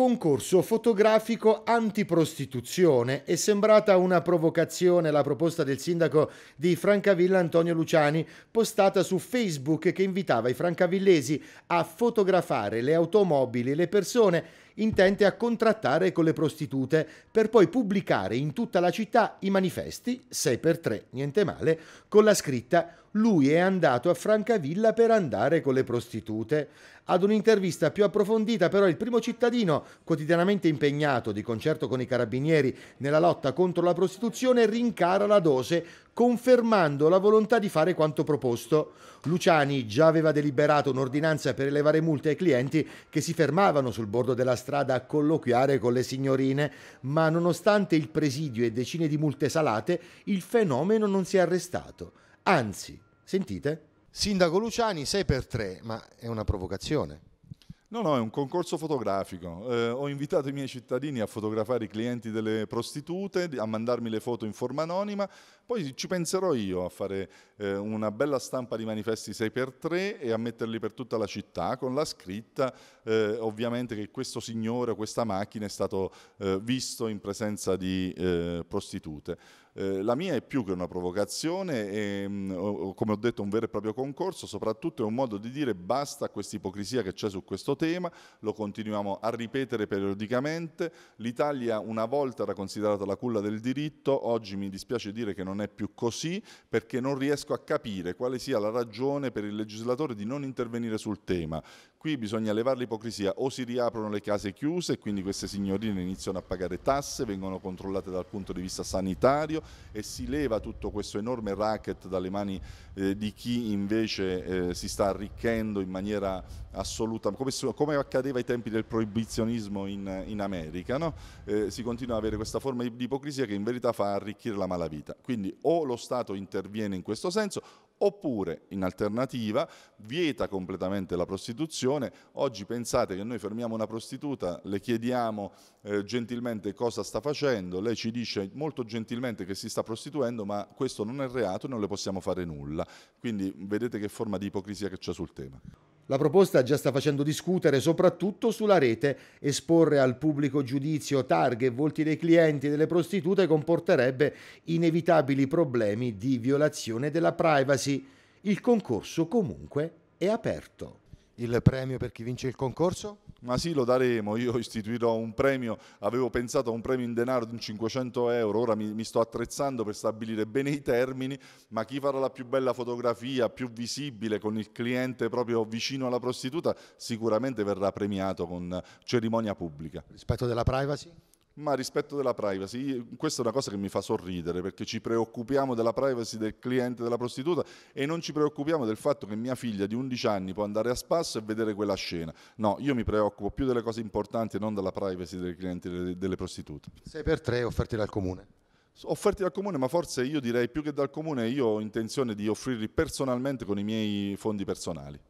concorso fotografico antiprostituzione. È sembrata una provocazione la proposta del sindaco di Francavilla Antonio Luciani, postata su Facebook, che invitava i francavillesi a fotografare le automobili e le persone intente a contrattare con le prostitute per poi pubblicare in tutta la città i manifesti 6x3, niente male, con la scritta lui è andato a Francavilla per andare con le prostitute. Ad un'intervista più approfondita però il primo cittadino, quotidianamente impegnato di concerto con i carabinieri nella lotta contro la prostituzione, rincara la dose, confermando la volontà di fare quanto proposto. Luciani già aveva deliberato un'ordinanza per elevare multe ai clienti che si fermavano sul bordo della strada a colloquiare con le signorine, ma nonostante il presidio e decine di multe salate, il fenomeno non si è arrestato. Anzi, Sentite. Sindaco Luciani 6 per 3 ma è una provocazione. No, no, è un concorso fotografico. Eh, ho invitato i miei cittadini a fotografare i clienti delle prostitute, a mandarmi le foto in forma anonima, poi ci penserò io a fare eh, una bella stampa di manifesti 6x3 e a metterli per tutta la città con la scritta eh, ovviamente che questo signore o questa macchina è stato eh, visto in presenza di eh, prostitute. Eh, la mia è più che una provocazione, è, ehm, mh, come ho detto un vero e proprio concorso, soprattutto è un modo di dire basta a questa ipocrisia che c'è su questo tema, lo continuiamo a ripetere periodicamente, l'Italia una volta era considerata la culla del diritto, oggi mi dispiace dire che non è più così perché non riesco a capire quale sia la ragione per il legislatore di non intervenire sul tema. Qui bisogna levare l'ipocrisia, o si riaprono le case chiuse e quindi queste signorine iniziano a pagare tasse, vengono controllate dal punto di vista sanitario, necessario e si leva tutto questo enorme racket dalle mani eh, di chi invece eh, si sta arricchendo in maniera assoluta, come, come, accadeva ai tempi del proibizionismo in, in America, no? eh, si continua ad avere questa forma di, di ipocrisia che in verità fa arricchire la malavita. Quindi o lo Stato interviene in questo senso oppure in alternativa vieta completamente la prostituzione. Oggi pensate che noi fermiamo una prostituta, le chiediamo eh, gentilmente cosa sta facendo, lei ci dice molto gentilmente che si sta prostituendo, ma questo non è reato e non le possiamo fare nulla. Quindi vedete che forma di ipocrisia che c'è sul tema. La proposta già sta facendo discutere soprattutto sulla rete. Esporre al pubblico giudizio targhe e volti dei clienti e delle prostitute comporterebbe inevitabili problemi di violazione della privacy. Il concorso comunque è aperto il premio per chi vince il concorso? Ma sì, lo daremo, io istituirò un premio, avevo pensato a un premio in denaro di 500 euro, ora mi, mi, sto attrezzando per stabilire bene i termini, ma chi farà la più bella fotografia, più visibile, con il cliente proprio vicino alla prostituta, sicuramente verrà premiato con cerimonia pubblica. Rispetto della privacy? ma rispetto della privacy, questa è una cosa che mi fa sorridere perché ci preoccupiamo della privacy del cliente della prostituta e non ci preoccupiamo del fatto che mia figlia di 11 anni può andare a spasso e vedere quella scena. No, io mi preoccupo più delle cose importanti e non della privacy dei clienti delle prostitute. 6 per 3 offerti dal comune. Offerti dal comune, ma forse io direi più che dal comune, io ho intenzione di offrirli personalmente con i miei fondi personali.